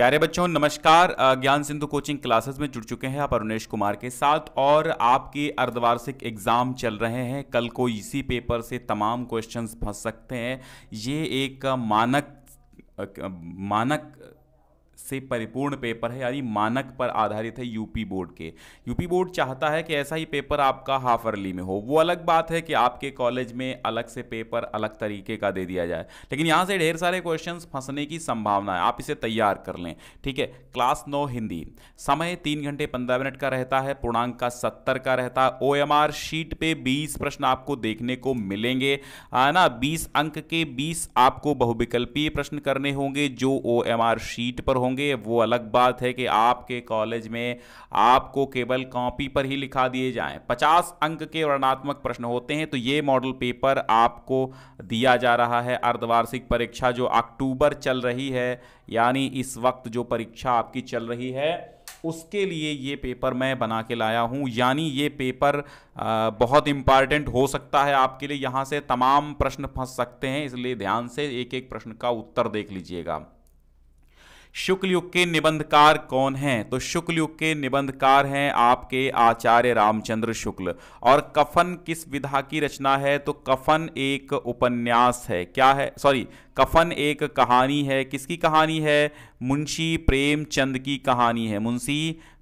प्यारे बच्चों नमस्कार ज्ञान सिंधु कोचिंग क्लासेस में जुड़ चुके हैं आप अरुणेश कुमार के साथ और आपके अर्धवार्षिक एग्जाम चल रहे हैं कल को इसी पेपर से तमाम क्वेश्चंस फंस सकते हैं ये एक मानक मानक से परिपूर्ण पेपर है यानी मानक पर आधारित है यूपी बोर्ड के यूपी बोर्ड चाहता है कि ऐसा ही पेपर आपका हाफ अर्ली में हो वो अलग बात है कि आपके कॉलेज में अलग से पेपर अलग तरीके का दे दिया जाए लेकिन यहाँ से ढेर सारे क्वेश्चन फंसने की संभावना है आप इसे तैयार कर लें ठीक है क्लास नौ हिंदी समय तीन घंटे पंद्रह मिनट का रहता है पूर्णांक का सत्तर का रहता है ओ शीट पे बीस प्रश्न आपको देखने को मिलेंगे ना बीस अंक के बीस आपको बहुविकल्पीय प्रश्न करने होंगे जो ओ शीट पर होंगे होंगे वो अलग बात है कि आपके कॉलेज में आपको केवल कॉपी पर ही लिखा दिए जाएं पचास अंक के वर्णात्मक प्रश्न होते हैं तो ये मॉडल पेपर आपको दिया जा रहा है अर्धवार्षिक परीक्षा जो अक्टूबर चल रही है यानी इस वक्त जो परीक्षा आपकी चल रही है उसके लिए ये पेपर मैं बना के लाया हूँ यानी ये पेपर बहुत इम्पॉर्टेंट हो सकता है आपके लिए यहाँ से तमाम प्रश्न फंस सकते हैं इसलिए ध्यान से एक एक प्रश्न का उत्तर देख लीजिएगा शुक्ल युग के निबंधकार कौन हैं तो शुक्ल युग के निबंधकार हैं आपके आचार्य रामचंद्र शुक्ल और कफन किस विधा की रचना है तो कफन एक उपन्यास है क्या है सॉरी कफन एक कहानी है किसकी कहानी है मुंशी प्रेमचंद की कहानी है मुंशी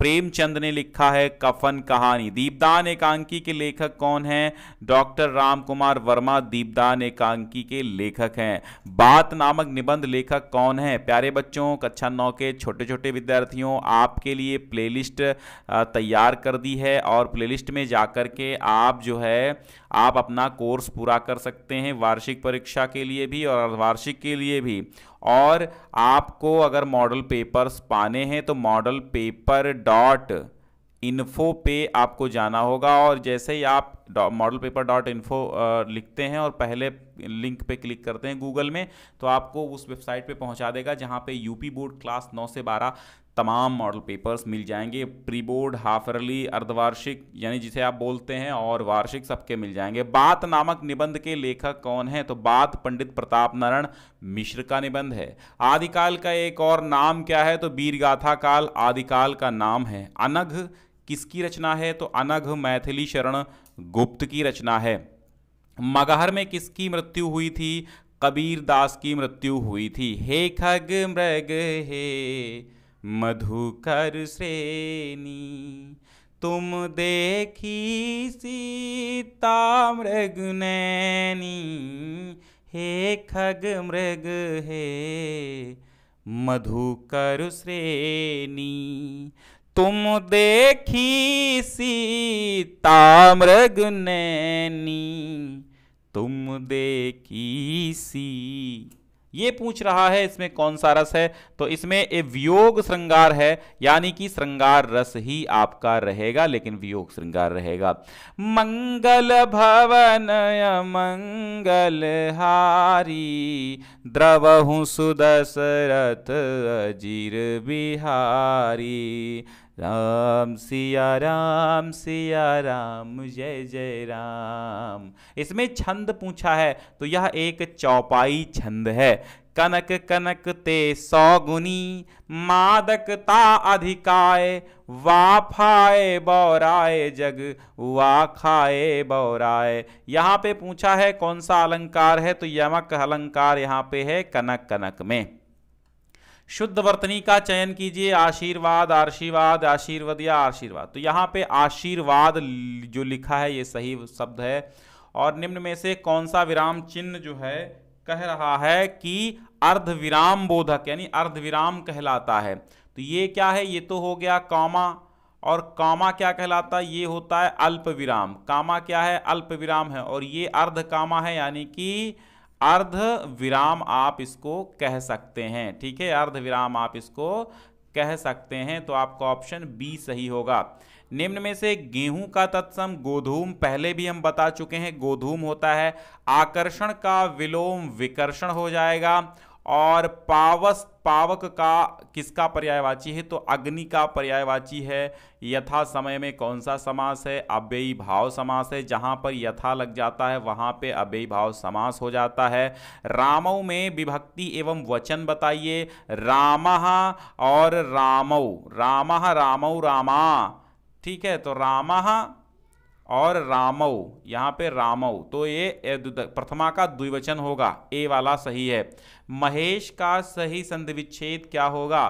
प्रेमचंद ने लिखा है कफन कहानी दीपदान एकांकी के लेखक कौन हैं डॉक्टर राम कुमार वर्मा दीपदान एकांकी के लेखक हैं बात नामक निबंध लेखक कौन है प्यारे बच्चों कक्षा नौ के छोटे छोटे विद्यार्थियों आपके लिए प्लेलिस्ट तैयार कर दी है और प्लेलिस्ट में जाकर के आप जो है आप अपना कोर्स पूरा कर सकते हैं वार्षिक परीक्षा के लिए भी और अर्धवार्षिक के लिए भी और आपको अगर मॉडल पेपर्स पाने हैं तो मॉडल पेपर डॉट इन्फो पे आपको जाना होगा और जैसे ही आप मॉडल पेपर डॉट इन्फो लिखते हैं और पहले लिंक पे क्लिक करते हैं गूगल में तो आपको उस वेबसाइट पे पहुंचा देगा जहां पे यूपी बोर्ड क्लास 9 से तमाम मॉडल पेपर्स मिल जाएंगे प्री बोर्ड हाफरली अर्धवार्षिक यानी जिसे आप बोलते हैं और वार्षिक सबके मिल जाएंगे बात नामक निबंध के लेखक कौन है तो बात पंडित प्रताप नारायण मिश्र का निबंध है आदिकाल का एक और नाम क्या है तो वीरगाथा काल आदिकाल का नाम है अनघ किसकी रचना है तो अनघ मैथिली शरण गुप्त की रचना है मगहर में किसकी मृत्यु हुई थी कबीर दास की मृत्यु हुई थी हे खग मृग हे मधुकर श्रेणी तुम देखी सीता नैनी हे खग मृग हे मधुकर श्रेणी तुम देखी सीता नैनी तुम देखी सी ये पूछ रहा है इसमें कौन सा रस है तो इसमें ए वियोग श्रृंगार है यानी कि श्रृंगार रस ही आपका रहेगा लेकिन वियोग श्रृंगार रहेगा मंगल भवन मंगल हारी द्रवहु सुदशरथ अजीर बिहारी राम सिया राम सिया राम जय जय राम इसमें छंद पूछा है तो यह एक चौपाई छंद है कनक कनक ते सौ गुनी मादकता अधिकाय फाए बौराए जग वा खाए बौराए यहाँ पे पूछा है कौन सा अलंकार है तो यमक अलंकार यहाँ पे है कनक कनक में शुद्ध वर्तनी का चयन कीजिए आशीर्वाद आशीर्वाद आशीर्वाद या आशीर्वाद तो यहाँ पे आशीर्वाद जो लिखा है ये सही शब्द है और निम्न में से कौन सा विराम चिन्ह जो है कह रहा है कि अर्ध विराम बोधक यानी अर्ध विराम कहलाता है तो ये क्या है ये तो हो गया कामा और कामा क्या कहलाता है ये होता है अल्प विराम कामा क्या है अल्प विराम है और ये अर्ध कामा है यानी कि अर्ध विराम आप इसको कह सकते हैं ठीक है अर्ध विराम आप इसको कह सकते हैं तो आपका ऑप्शन बी सही होगा निम्न में से गेहूं का तत्सम गोधूम पहले भी हम बता चुके हैं गोधूम होता है आकर्षण का विलोम विकर्षण हो जाएगा और पावस पावक का किसका पर्यायवाची है तो अग्नि का पर्यायवाची है यथा समय में कौन सा समास है अव्ययी भाव समास है जहाँ पर यथा लग जाता है वहाँ पे अव्ययी भाव समास हो जाता है रामौ में विभक्ति एवं वचन बताइए राम और रामौ राम रामौ रामा ठीक है तो रामा और रामव यहाँ पे रामव तो ये प्रथमा का द्विवचन होगा ए वाला सही है महेश का सही संधि विच्छेद क्या होगा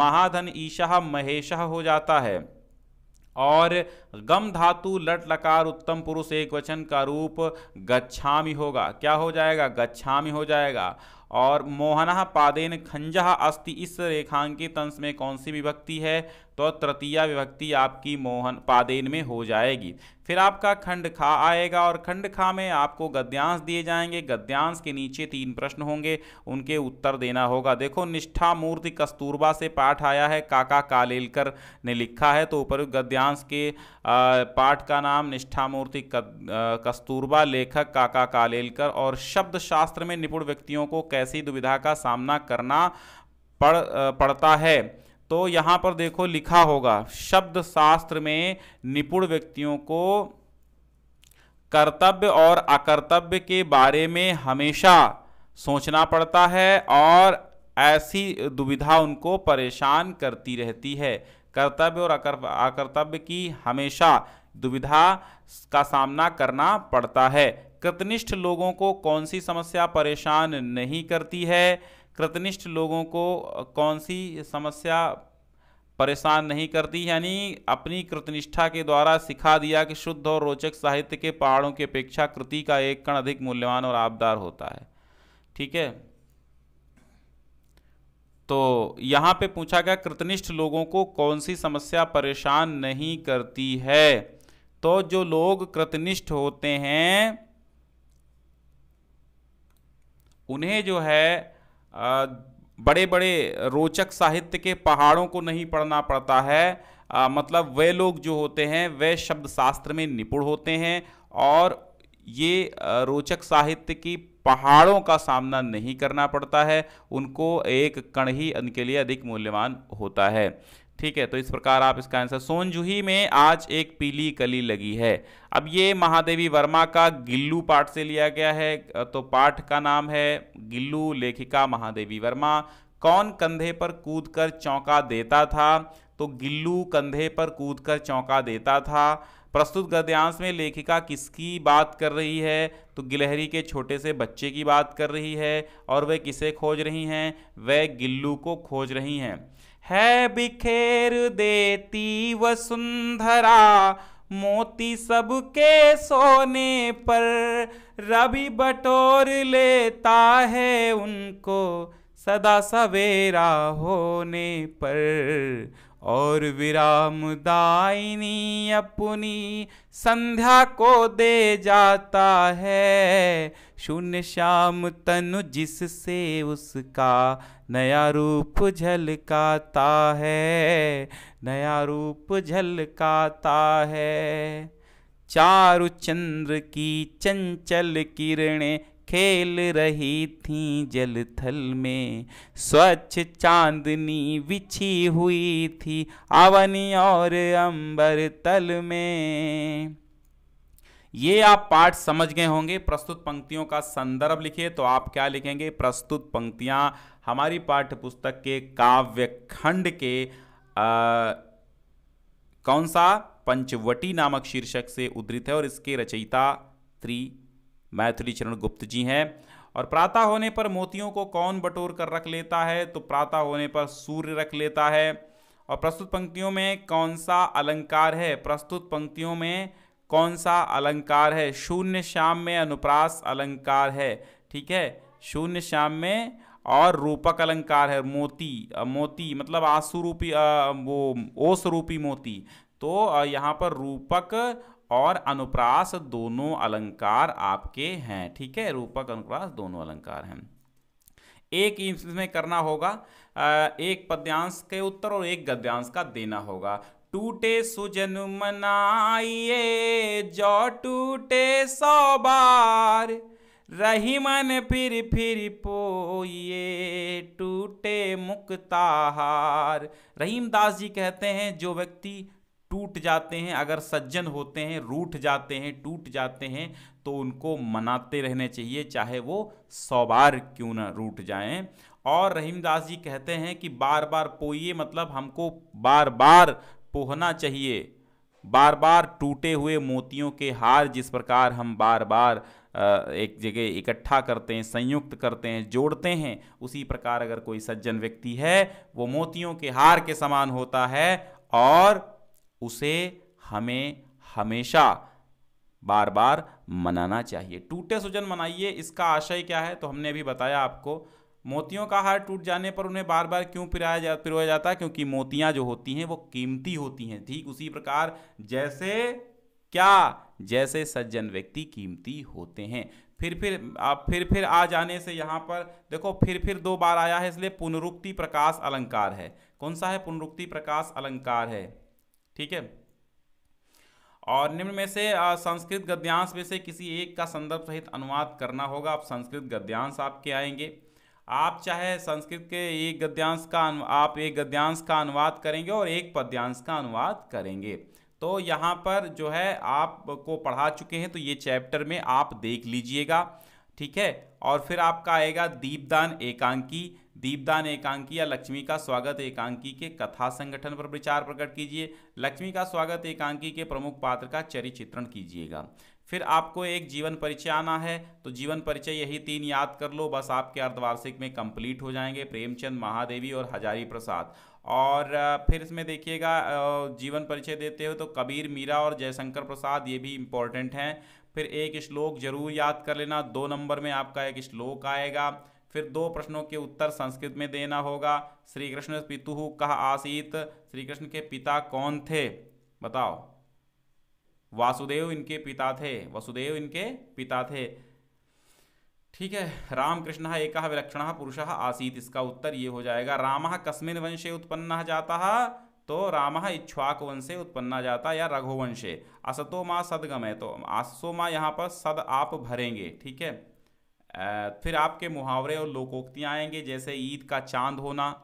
महाधन ईशा महेश हो जाता है और गम धातु लट लकार उत्तम पुरुष एक वचन का रूप गच्छामी होगा क्या हो जाएगा गच्छामी हो जाएगा और मोहना पादेन खंजह अस्ति इस रेखांकित अंश में कौन सी विभक्ति है तो तृतीया विभक्ति आपकी मोहन पादेन में हो जाएगी फिर आपका खंड खा आएगा और खंड खा में आपको गद्यांश दिए जाएंगे गद्यांश के नीचे तीन प्रश्न होंगे उनके उत्तर देना होगा देखो निष्ठा मूर्ति कस्तूरबा से पाठ आया है काका कालेलकर ने लिखा है तो ऊपर गद्यांश के पाठ का नाम निष्ठा मूर्ति कस्तूरबा लेखक काका कालेलकर और शब्द शास्त्र में निपुण व्यक्तियों को कैसी दुविधा का सामना करना पड़ पड़ता है तो यहाँ पर देखो लिखा होगा शब्द शास्त्र में निपुण व्यक्तियों को कर्तव्य और अकर्तव्य के बारे में हमेशा सोचना पड़ता है और ऐसी दुविधा उनको परेशान करती रहती है कर्तव्य और अकर्तव्य की हमेशा दुविधा का सामना करना पड़ता है कृतनिष्ठ लोगों को कौन सी समस्या परेशान नहीं करती है कृतनिष्ठ लोगों को कौन सी समस्या परेशान नहीं करती यानी अपनी कृतनिष्ठा के द्वारा सिखा दिया कि शुद्ध और रोचक साहित्य के पहाड़ों की अपेक्षा कृति का एक कण अधिक मूल्यवान और आबदार होता है ठीक है तो यहाँ पे पूछा गया कृतनिष्ठ लोगों को कौन सी समस्या परेशान नहीं करती है तो जो लोग कृतनिष्ठ होते हैं उन्हें जो है बड़े बड़े रोचक साहित्य के पहाड़ों को नहीं पढ़ना पड़ता है आ, मतलब वे लोग जो होते हैं वे शब्द शास्त्र में निपुण होते हैं और ये रोचक साहित्य की पहाड़ों का सामना नहीं करना पड़ता है उनको एक कण ही उनके लिए अधिक मूल्यवान होता है ठीक है तो इस प्रकार आप इसका आंसर सोनजूही में आज एक पीली कली लगी है अब ये महादेवी वर्मा का गिल्लू पाठ से लिया गया है तो पाठ का नाम है गिल्लू लेखिका महादेवी वर्मा कौन कंधे पर कूदकर चौंका देता था तो गिल्लू कंधे पर कूदकर चौंका देता था प्रस्तुत गद्यांश में लेखिका किसकी बात कर रही है तो गिलहरी के छोटे से बच्चे की बात कर रही है और वह किसे खोज रही हैं वह गिल्लू को खोज रही हैं है बिखेर देती वसुंधरा मोती सबके सोने पर रवि बटोर लेता है उनको सदा सवेरा होने पर और विराम दायनी अपनी संध्या को दे जाता है शून्य श्याम तनु जिससे उसका नया रूप झलकाता है नया रूप झलकाता है चारु चंद्र की चंचल किरणें खेल रही थी जल थल में स्वच्छ चांदनी बिछी हुई थी आवनी और अंबर तल में ये आप पाठ समझ गए होंगे प्रस्तुत पंक्तियों का संदर्भ लिखिए तो आप क्या लिखेंगे प्रस्तुत पंक्तियां हमारी पाठ्य पुस्तक के काव्य खंड के आ, कौन सा पंचवटी नामक शीर्षक से उद्धृत है और इसके रचयिता त्रि मैथिली चरण गुप्त जी हैं और प्रातः होने पर मोतियों को कौन बटोर कर रख लेता है तो प्रातः होने पर सूर्य रख लेता है और प्रस्तुत पंक्तियों में कौन सा अलंकार है प्रस्तुत पंक्तियों में कौन सा अलंकार है शून्य श्याम में अनुप्रास अलंकार है ठीक है शून्य श्याम में और रूपक अलंकार है मोती मोती मतलब आंसू रूपी वो ओस रूपी मोती तो यहाँ पर रूपक और अनुप्रास दोनों अलंकार आपके हैं ठीक है रूपक अनुप्रास दोनों अलंकार हैं एक इसमें करना होगा एक पद्यांश के उत्तर और एक गद्यांश का देना होगा टूटे सुजन मनाइए जो टूटे सौ बार रही मन फिर फिर पोइए टूटे मुक्ताहार रहीम दास जी कहते हैं जो व्यक्ति टूट जाते हैं अगर सज्जन होते हैं रूठ जाते हैं टूट जाते हैं तो उनको मनाते रहने चाहिए चाहे वो सौ बार क्यों ना रूठ जाएं और रहीमदास जी कहते हैं कि बार बार पोइए मतलब हमको बार बार पोहना चाहिए बार बार टूटे हुए मोतियों के हार जिस प्रकार हम बार बार एक जगह इकट्ठा करते हैं संयुक्त करते हैं जोड़ते हैं उसी प्रकार अगर कोई सज्जन व्यक्ति है वो मोतियों के हार के समान होता है और उसे हमें हमेशा बार बार मनाना चाहिए टूटे सुजन मनाइए इसका आशय क्या है तो हमने अभी बताया आपको मोतियों का हार टूट जाने पर उन्हें बार बार क्यों पिराया जा पिरोया जाता है क्योंकि मोतियाँ जो होती हैं वो कीमती होती हैं ठीक उसी प्रकार जैसे क्या जैसे सज्जन व्यक्ति कीमती होते हैं फिर फिर आप फिर फिर आ जाने से यहाँ पर देखो फिर फिर दो बार आया है इसलिए पुनरुक्ति प्रकाश अलंकार है कौन सा है पुनरुक्ति प्रकाश अलंकार है ठीक है और निम्न में से संस्कृत गद्यांश में से किसी एक का संदर्भ सहित अनुवाद करना होगा आप संस्कृत गद्यांश आपके आएंगे आप चाहे संस्कृत के एक गद्यांश का आप एक गद्यांश का अनुवाद करेंगे और एक पद्यांश का अनुवाद करेंगे तो यहाँ पर जो है आपको पढ़ा चुके हैं तो ये चैप्टर में आप देख लीजिएगा ठीक है और फिर आपका आएगा दीपदान एकांकी दीपदान एकांकी या लक्ष्मी का स्वागत एकांकी के कथा संगठन पर विचार प्रकट कीजिए लक्ष्मी का स्वागत एकांकी के प्रमुख पात्र का चरित्रण कीजिएगा फिर आपको एक जीवन परिचय आना है तो जीवन परिचय यही तीन याद कर लो बस आपके अर्धवार्षिक में कंप्लीट हो जाएंगे प्रेमचंद महादेवी और हजारी प्रसाद और फिर इसमें देखिएगा जीवन परिचय देते हो तो कबीर मीरा और जयशंकर प्रसाद ये भी इम्पोर्टेंट हैं फिर एक श्लोक जरूर याद कर लेना दो नंबर में आपका एक श्लोक आएगा फिर दो प्रश्नों के उत्तर संस्कृत में देना होगा श्री कृष्ण पितु कह आसीत श्री कृष्ण के पिता कौन थे बताओ वासुदेव इनके पिता थे वसुदेव इनके पिता थे ठीक है रामकृष्ण एक विलक्षण पुरुष आसीत इसका उत्तर ये हो जाएगा राम कस्मिन वंशे उत्पन्न जाता तो राम इच्छ्वाक वंशे उत्पन्न जाता या रघुवंशे असतो माँ सदगम है तो आसो माँ यहाँ पर सद आप भरेंगे ठीक है फिर आपके मुहावरे और लोकोक्तियाँ आएंगे जैसे ईद का चांद होना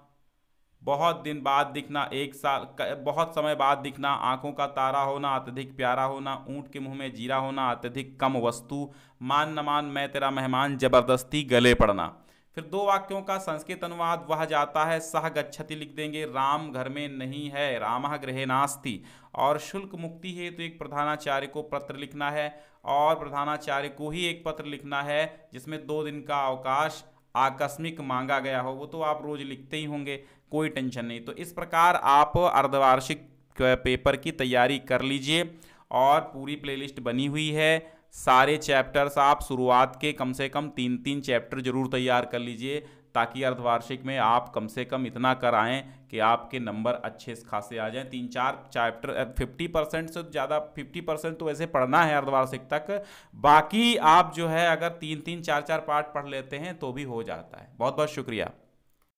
बहुत दिन बाद दिखना एक साल बहुत समय बाद दिखना आंखों का तारा होना अत्यधिक प्यारा होना ऊंट के मुंह में जीरा होना अत्यधिक कम वस्तु मान न मान मैं तेरा मेहमान जबरदस्ती गले पड़ना फिर दो वाक्यों का संस्कृत अनुवाद वह जाता है सह गच्छति लिख देंगे राम घर में नहीं है राम गृह नास्ती और शुल्क मुक्ति है तो एक प्रधानाचार्य को पत्र लिखना है और प्रधानाचार्य को ही एक पत्र लिखना है जिसमें दो दिन का अवकाश आकस्मिक मांगा गया हो वो तो आप रोज लिखते ही होंगे कोई टेंशन नहीं तो इस प्रकार आप अर्धवार्षिक पेपर की तैयारी कर लीजिए और पूरी प्लेलिस्ट बनी हुई है सारे चैप्टर्स आप शुरुआत के कम से कम तीन तीन चैप्टर जरूर तैयार कर लीजिए ताकि अर्धवार्षिक में आप कम से कम इतना कर आएँ कि आपके नंबर अच्छे से खासे आ जाएं तीन चार चैप्टर फिफ्टी परसेंट से ज़्यादा फिफ्टी परसेंट तो वैसे पढ़ना है अर्धवार्षिक तक बाकी आप जो है अगर तीन तीन चार चार पार्ट पढ़ लेते हैं तो भी हो जाता है बहुत बहुत शुक्रिया